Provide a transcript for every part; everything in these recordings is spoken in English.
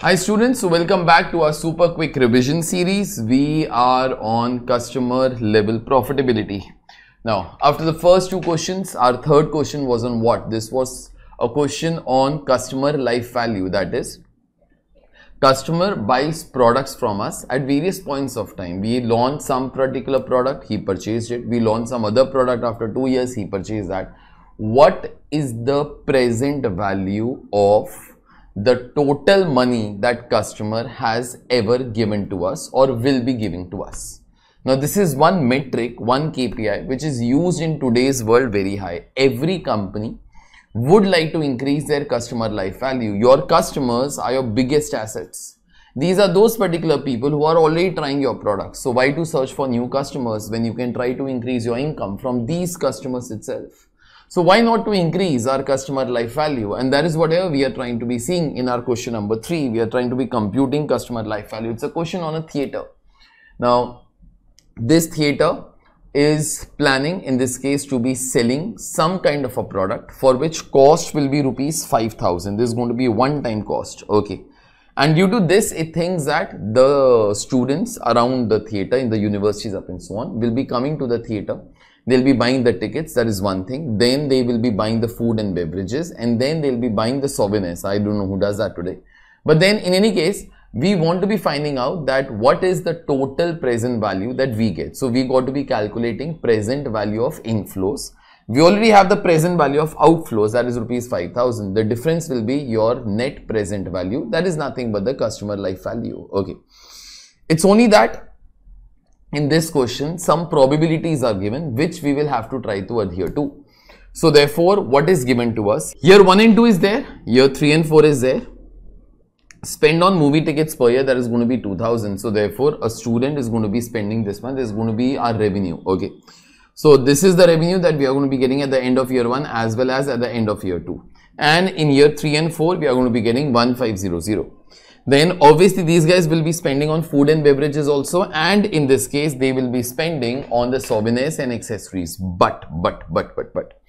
Hi students, welcome back to our super quick revision series. We are on customer level profitability. Now, after the first two questions, our third question was on what? This was a question on customer life value that is customer buys products from us at various points of time. We launch some particular product, he purchased it. We launch some other product after two years, he purchased that. What is the present value of the total money that customer has ever given to us or will be giving to us. Now this is one metric, one KPI which is used in today's world very high. Every company would like to increase their customer life value. Your customers are your biggest assets. These are those particular people who are already trying your product. So why to search for new customers when you can try to increase your income from these customers itself? So why not to increase our customer life value? And that is whatever we are trying to be seeing in our question number three. We are trying to be computing customer life value. It's a question on a theater. Now, this theater is planning in this case to be selling some kind of a product for which cost will be rupees 5000 this is going to be one time cost okay and due to this it thinks that the students around the theater in the universities up and so on will be coming to the theater they'll be buying the tickets that is one thing then they will be buying the food and beverages and then they'll be buying the souvenirs i don't know who does that today but then in any case we want to be finding out that what is the total present value that we get so we got to be calculating present value of inflows we already have the present value of outflows that is rupees 5000 the difference will be your net present value that is nothing but the customer life value okay it's only that in this question some probabilities are given which we will have to try to adhere to. So therefore what is given to us? Year 1 and 2 is there, year 3 and 4 is there. Spend on movie tickets per year that is going to be 2000. So therefore a student is going to be spending this month is going to be our revenue. Okay. So this is the revenue that we are going to be getting at the end of year 1 as well as at the end of year 2. And in year 3 and 4 we are going to be getting 1500 then obviously these guys will be spending on food and beverages also and in this case they will be spending on the souvenirs and accessories but but but but but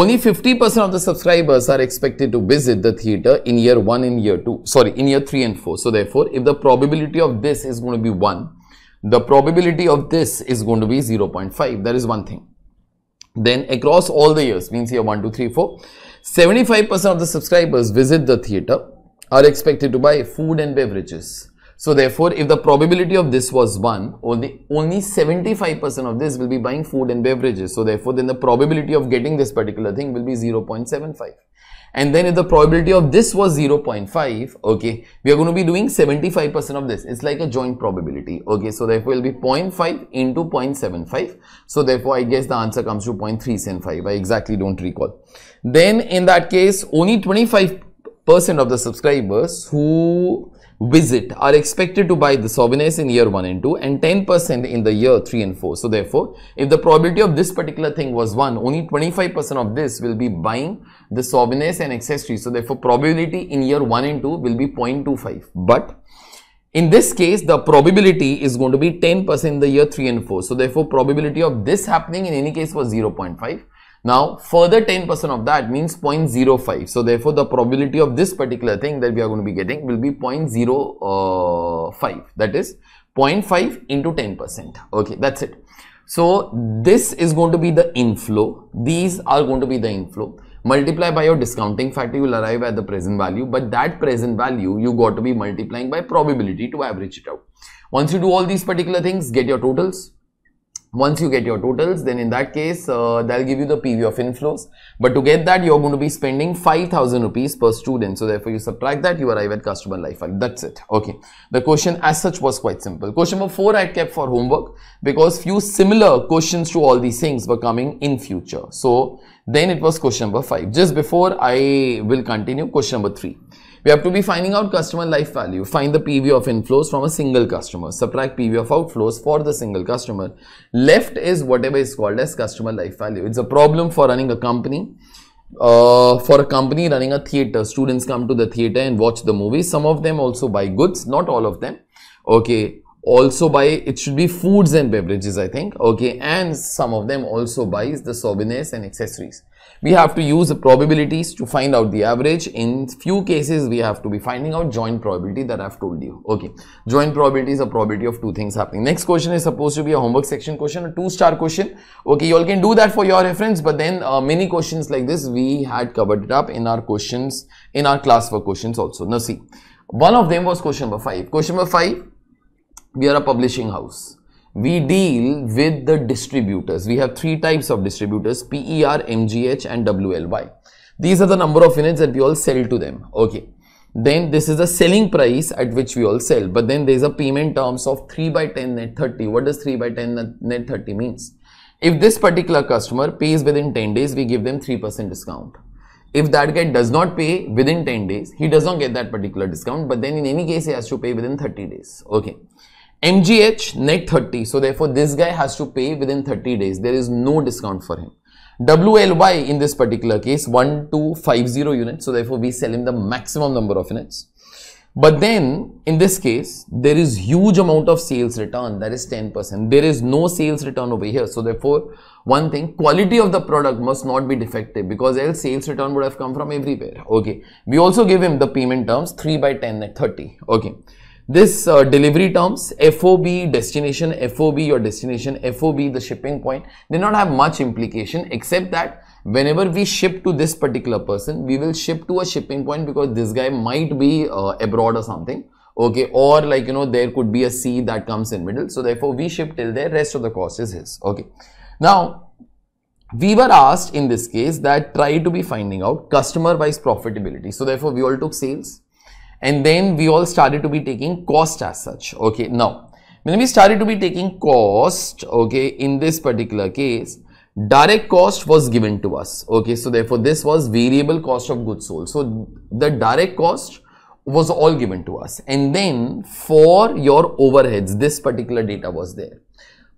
only 50% of the subscribers are expected to visit the theater in year 1 and year 2 sorry in year 3 and 4 so therefore if the probability of this is going to be 1 the probability of this is going to be 0.5 that is one thing then across all the years means year 1 2 3 4 75% of the subscribers visit the theater are expected to buy food and beverages. So therefore, if the probability of this was 1, only, only 75% of this will be buying food and beverages. So therefore, then the probability of getting this particular thing will be 0.75. And then if the probability of this was 0.5, okay, we are going to be doing 75% of this. It's like a joint probability. Okay, so therefore, it will be 0.5 into 0.75. So therefore, I guess the answer comes to 0.375. I exactly don't recall. Then in that case, only 25 percent of the subscribers who visit are expected to buy the souvenirs in year 1 and 2 and 10% in the year 3 and 4. So therefore, if the probability of this particular thing was 1, only 25% of this will be buying the souvenirs and accessories. So therefore, probability in year 1 and 2 will be 0.25. But in this case, the probability is going to be 10% in the year 3 and 4. So therefore, probability of this happening in any case was 0.5 now, further 10% of that means 0.05. So, therefore, the probability of this particular thing that we are going to be getting will be uh, 0.05. That is 0.5 into 10%. Okay, that's it. So, this is going to be the inflow. These are going to be the inflow. Multiply by your discounting factor, you will arrive at the present value. But that present value, you got to be multiplying by probability to average it out. Once you do all these particular things, get your totals once you get your totals then in that case uh, they'll give you the pv of inflows but to get that you're going to be spending 5000 rupees per student so therefore you subtract that you arrive at customer life. that's it okay the question as such was quite simple question number four i kept for homework because few similar questions to all these things were coming in future so then it was question number five just before i will continue question number three we have to be finding out customer life value. Find the PV of inflows from a single customer. Subtract PV of outflows for the single customer. Left is whatever is called as customer life value. It's a problem for running a company. Uh, for a company running a theater, students come to the theater and watch the movie. Some of them also buy goods, not all of them. Okay. Also buy, it should be foods and beverages, I think. Okay. And some of them also buys the souvenirs and accessories we have to use the probabilities to find out the average. In few cases, we have to be finding out joint probability that I've told you. Okay, joint probability is a probability of two things happening. Next question is supposed to be a homework section question, a two-star question. Okay, you all can do that for your reference, but then uh, many questions like this, we had covered it up in our questions, in our class for questions also. Now see, one of them was question number five. Question number five, we are a publishing house we deal with the distributors. We have three types of distributors, PER, MGH and WLY. These are the number of units that we all sell to them. Okay. Then this is the selling price at which we all sell. But then there's a payment terms of 3 by 10 net 30. What does 3 by 10 net 30 means? If this particular customer pays within 10 days, we give them 3% discount. If that guy does not pay within 10 days, he does not get that particular discount. But then in any case, he has to pay within 30 days. Okay. MGH net 30. So therefore this guy has to pay within 30 days. There is no discount for him. WLY in this particular case 1250 units. So therefore we sell him the maximum number of units. But then in this case, there is huge amount of sales return that is 10%. There is no sales return over here. So therefore, one thing, quality of the product must not be defective because else sales return would have come from everywhere. Okay. We also give him the payment terms 3 by 10 at 30. Okay this uh, delivery terms FOB destination FOB your destination FOB the shipping point they not have much implication except that whenever we ship to this particular person we will ship to a shipping point because this guy might be uh, abroad or something okay or like you know there could be a sea that comes in middle so therefore we ship till there rest of the cost is his okay now we were asked in this case that try to be finding out customer wise profitability so therefore we all took sales and then we all started to be taking cost as such okay now when we started to be taking cost okay in this particular case direct cost was given to us okay so therefore this was variable cost of goods sold so the direct cost was all given to us and then for your overheads this particular data was there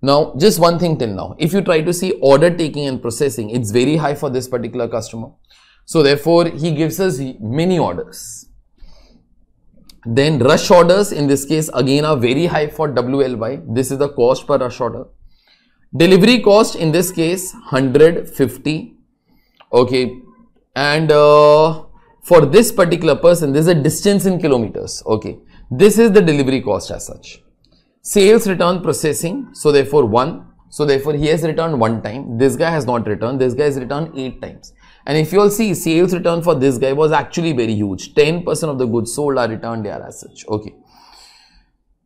now just one thing till now if you try to see order taking and processing it's very high for this particular customer so therefore he gives us many orders then rush orders in this case again are very high for WLY. This is the cost per rush order. Delivery cost in this case 150. Okay. And uh, for this particular person, this is a distance in kilometers. Okay. This is the delivery cost as such. Sales return processing. So therefore one. So therefore he has returned one time. This guy has not returned. This guy has returned eight times. And if you all see, sales return for this guy was actually very huge. 10% of the goods sold are returned there as such. Okay.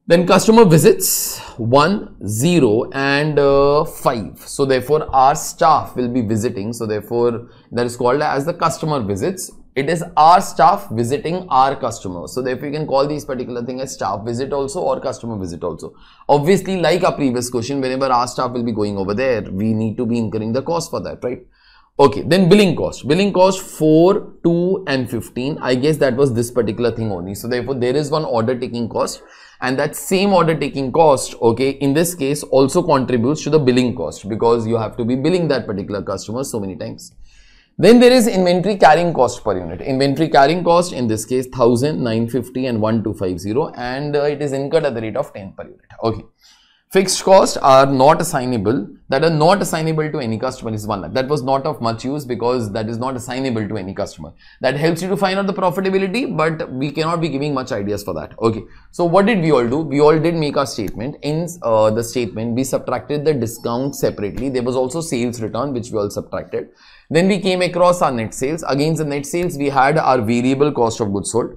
Then customer visits 1, 0 and uh, 5. So therefore our staff will be visiting. So therefore that is called as the customer visits. It is our staff visiting our customer. So therefore you can call these particular thing as staff visit also or customer visit also. Obviously like our previous question, whenever our staff will be going over there, we need to be incurring the cost for that, right? Okay, then billing cost. Billing cost 4, 2 and 15. I guess that was this particular thing only. So therefore, there is one order taking cost and that same order taking cost, okay, in this case also contributes to the billing cost because you have to be billing that particular customer so many times. Then there is inventory carrying cost per unit. Inventory carrying cost in this case 1000, 950 and 1250 and uh, it is incurred at the rate of 10 per unit. Okay. Fixed costs are not assignable, that are not assignable to any customer is 1 lakh. That was not of much use because that is not assignable to any customer. That helps you to find out the profitability, but we cannot be giving much ideas for that. Okay. So what did we all do? We all did make our statement. In uh, the statement, we subtracted the discount separately. There was also sales return, which we all subtracted. Then we came across our net sales. Against the net sales, we had our variable cost of goods sold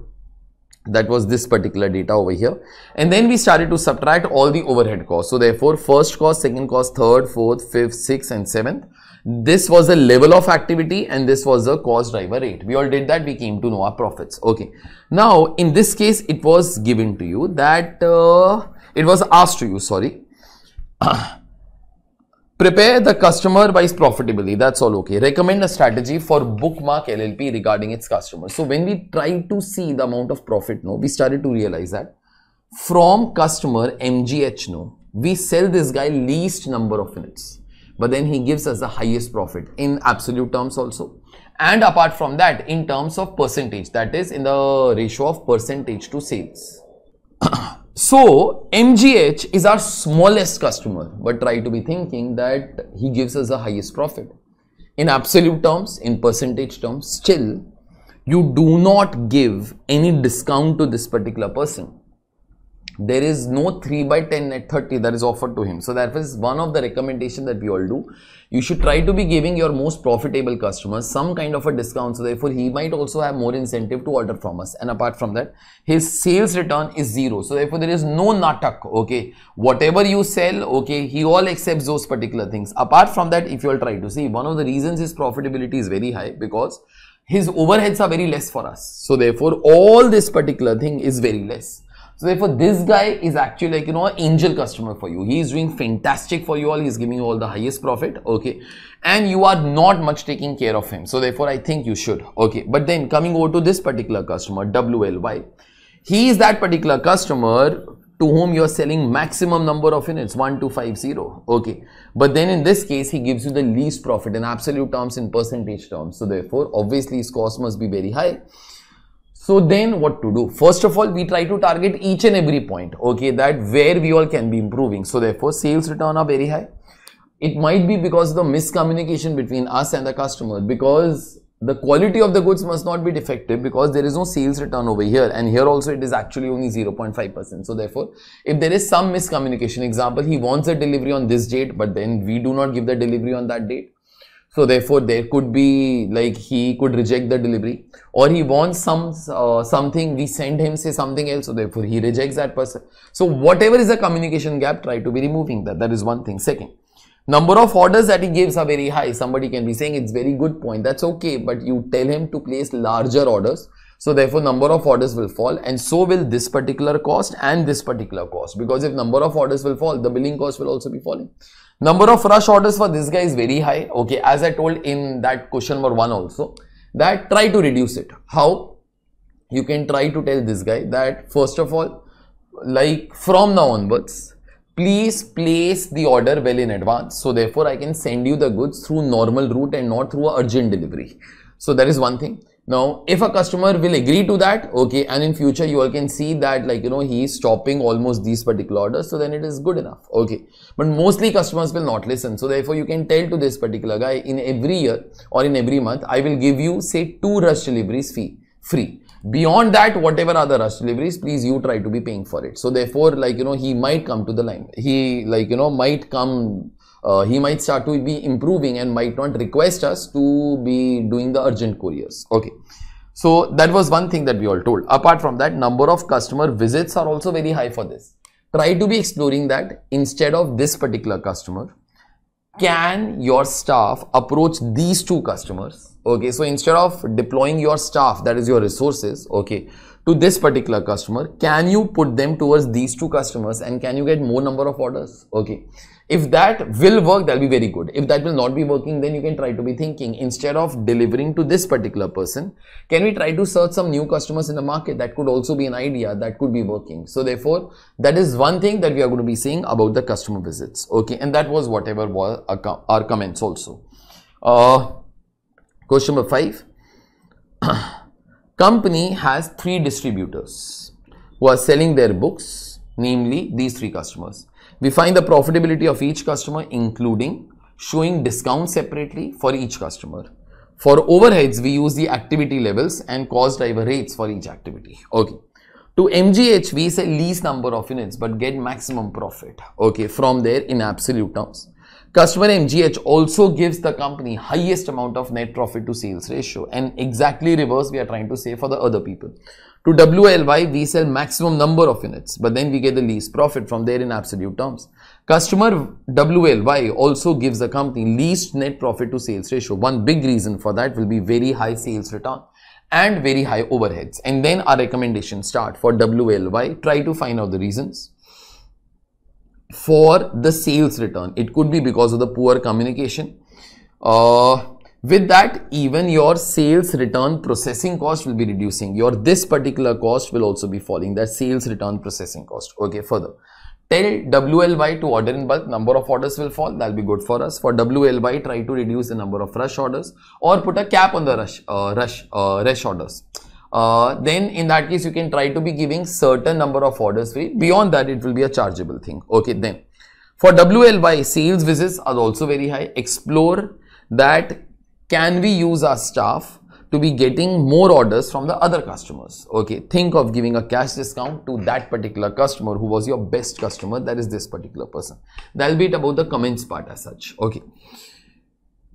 that was this particular data over here and then we started to subtract all the overhead costs so therefore first cost second cost third fourth fifth sixth and seventh this was the level of activity and this was the cost driver rate we all did that we came to know our profits okay now in this case it was given to you that uh, it was asked to you sorry uh, Prepare the customer wise profitability. That's all okay. Recommend a strategy for bookmark LLP regarding its customers. So when we try to see the amount of profit, no, we started to realize that from customer MGH, no, we sell this guy least number of units, but then he gives us the highest profit in absolute terms also. And apart from that, in terms of percentage, that is in the ratio of percentage to sales. So MGH is our smallest customer, but try to be thinking that he gives us the highest profit. In absolute terms, in percentage terms, still you do not give any discount to this particular person there is no 3 by 10 at 30 that is offered to him. So that is one of the recommendation that we all do. You should try to be giving your most profitable customers some kind of a discount. So therefore, he might also have more incentive to order from us. And apart from that, his sales return is zero. So therefore, there is no natak. Okay. Whatever you sell, okay, he all accepts those particular things. Apart from that, if you all try to see, one of the reasons his profitability is very high because his overheads are very less for us. So therefore, all this particular thing is very less. So therefore, this guy is actually like, you know, an angel customer for you. He is doing fantastic for you all. He's giving you all the highest profit. Okay. And you are not much taking care of him. So therefore, I think you should. Okay. But then coming over to this particular customer, WLY, he is that particular customer to whom you are selling maximum number of units 1250 okay but then in this case he gives you the least profit in absolute terms in percentage terms so therefore obviously his cost must be very high so then what to do? First of all, we try to target each and every point, okay, that where we all can be improving. So therefore, sales return are very high. It might be because the miscommunication between us and the customer because the quality of the goods must not be defective because there is no sales return over here and here also it is actually only 0.5%. So therefore, if there is some miscommunication, example, he wants a delivery on this date but then we do not give the delivery on that date so therefore, there could be like he could reject the delivery or he wants some uh, something, we send him say something else. So therefore, he rejects that person. So whatever is the communication gap, try to be removing that. That is one thing. Second, number of orders that he gives are very high. Somebody can be saying it's very good point. That's okay. But you tell him to place larger orders. So therefore, number of orders will fall and so will this particular cost and this particular cost because if number of orders will fall, the billing cost will also be falling. Number of rush orders for this guy is very high. Okay, as I told in that question number one also, that try to reduce it. How? You can try to tell this guy that first of all, like from now onwards, please place the order well in advance. So therefore, I can send you the goods through normal route and not through urgent delivery. So that is one thing. Now, if a customer will agree to that, okay, and in future you all can see that like, you know, he is stopping almost these particular orders. So then it is good enough. Okay. But mostly customers will not listen. So therefore you can tell to this particular guy in every year or in every month, I will give you say two rush deliveries fee free. Beyond that, whatever other rush deliveries, please you try to be paying for it. So therefore, like, you know, he might come to the line. He like, you know, might come uh, he might start to be improving and might not request us to be doing the urgent couriers. Okay. So that was one thing that we all told. Apart from that, number of customer visits are also very high for this. Try to be exploring that instead of this particular customer. Can your staff approach these two customers? Okay, so instead of deploying your staff, that is your resources, okay, to this particular customer, can you put them towards these two customers and can you get more number of orders? Okay, if that will work that'll be very good if that will not be working then you can try to be thinking instead of delivering to this particular person can we try to search some new customers in the market that could also be an idea that could be working so therefore that is one thing that we are going to be seeing about the customer visits okay and that was whatever was our comments also uh, question number five company has three distributors who are selling their books namely these three customers we find the profitability of each customer including showing discounts separately for each customer. For overheads, we use the activity levels and cost driver rates for each activity. Okay. To MGH, we say least number of units but get maximum profit. Okay. From there in absolute terms. Customer MGH also gives the company highest amount of net profit to sales ratio and exactly reverse we are trying to say for the other people. To WLY, we sell maximum number of units, but then we get the least profit from there in absolute terms. Customer WLY also gives the company least net profit to sales ratio. One big reason for that will be very high sales return and very high overheads. And then our recommendation start for WLY. Try to find out the reasons for the sales return. It could be because of the poor communication. Uh, with that, even your sales return processing cost will be reducing. Your this particular cost will also be falling. That sales return processing cost. Okay, further. Tell WLY to order in bulk, number of orders will fall, that'll be good for us. For WLY, try to reduce the number of rush orders or put a cap on the rush, uh, rush, uh, rush orders. Uh, then in that case you can try to be giving certain number of orders free beyond that it will be a chargeable thing okay then for WLY sales visits are also very high explore that can we use our staff to be getting more orders from the other customers okay think of giving a cash discount to that particular customer who was your best customer that is this particular person that'll be it about the comments part as such okay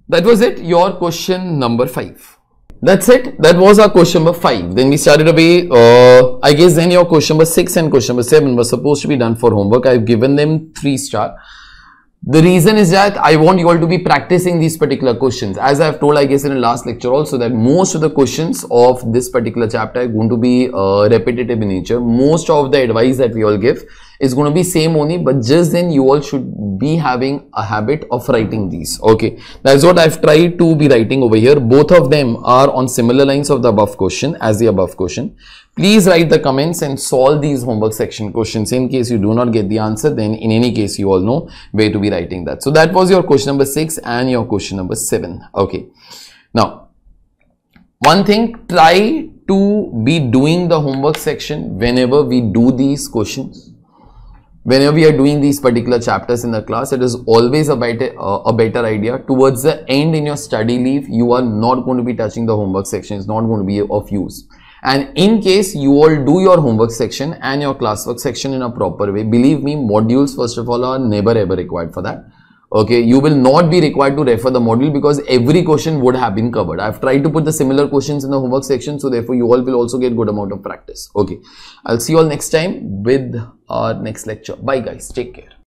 that was it your question number five that's it. That was our question number 5. Then we started away. Uh, I guess then your question number 6 and question number 7 were supposed to be done for homework. I've given them 3 star. The reason is that I want you all to be practicing these particular questions. As I've told, I guess in the last lecture also that most of the questions of this particular chapter are going to be uh, repetitive in nature. Most of the advice that we all give it's going to be same only but just then you all should be having a habit of writing these okay that's what i've tried to be writing over here both of them are on similar lines of the above question as the above question please write the comments and solve these homework section questions in case you do not get the answer then in any case you all know where to be writing that so that was your question number six and your question number seven okay now one thing try to be doing the homework section whenever we do these questions whenever we are doing these particular chapters in the class it is always a better uh, a better idea towards the end in your study leave you are not going to be touching the homework section it's not going to be of use and in case you all do your homework section and your classwork section in a proper way believe me modules first of all are never ever required for that okay you will not be required to refer the module because every question would have been covered i've tried to put the similar questions in the homework section so therefore you all will also get good amount of practice okay i'll see you all next time with our next lecture bye guys take care